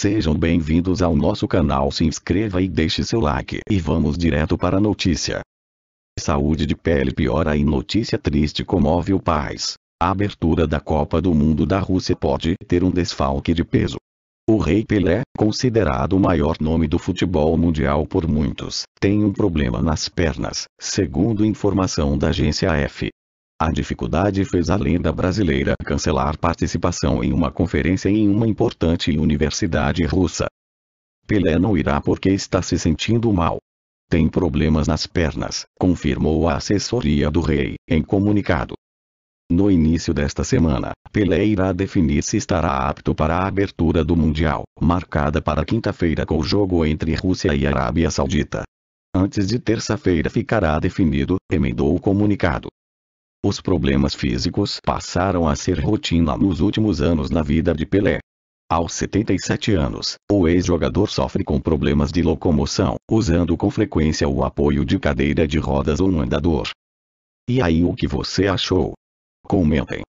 Sejam bem-vindos ao nosso canal se inscreva e deixe seu like. E vamos direto para a notícia. Saúde de pele piora e notícia triste comove o país. A abertura da Copa do Mundo da Rússia pode ter um desfalque de peso. O Rei Pelé, considerado o maior nome do futebol mundial por muitos, tem um problema nas pernas, segundo informação da agência F. A dificuldade fez a lenda brasileira cancelar participação em uma conferência em uma importante universidade russa. Pelé não irá porque está se sentindo mal. Tem problemas nas pernas, confirmou a assessoria do rei, em comunicado. No início desta semana, Pelé irá definir se estará apto para a abertura do Mundial, marcada para quinta-feira com o jogo entre Rússia e Arábia Saudita. Antes de terça-feira ficará definido, emendou o comunicado. Os problemas físicos passaram a ser rotina nos últimos anos na vida de Pelé. Aos 77 anos, o ex-jogador sofre com problemas de locomoção, usando com frequência o apoio de cadeira de rodas ou um andador. E aí o que você achou? Comentem.